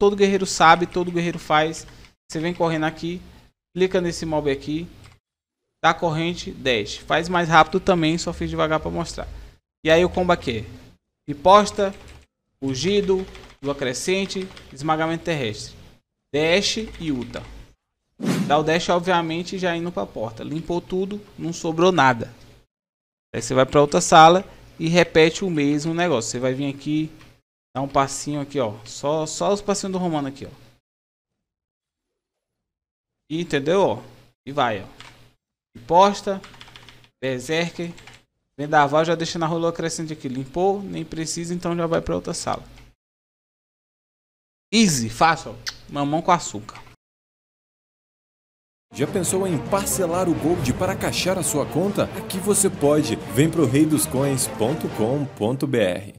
Todo guerreiro sabe, todo guerreiro faz. Você vem correndo aqui, clica nesse mob aqui, dá corrente, dash. Faz mais rápido também, só fiz devagar para mostrar. E aí o combo aqui é riposta, fugido, lua crescente, esmagamento terrestre. Dash e uta. Dá o dash, obviamente, já indo para a porta. Limpou tudo, não sobrou nada. Aí você vai para outra sala e repete o mesmo negócio. Você vai vir aqui, Dá um passinho aqui, ó. Só, só os passinhos do Romano aqui, ó. E, entendeu, ó? E vai, ó. Imposta. Berserker. Vendaval já deixa na rolou crescente aqui. Limpou, nem precisa, então já vai pra outra sala. Easy, fácil, Mamão com açúcar. Já pensou em parcelar o Gold para caixar a sua conta? Aqui você pode. Vem pro reidoscoins.com.br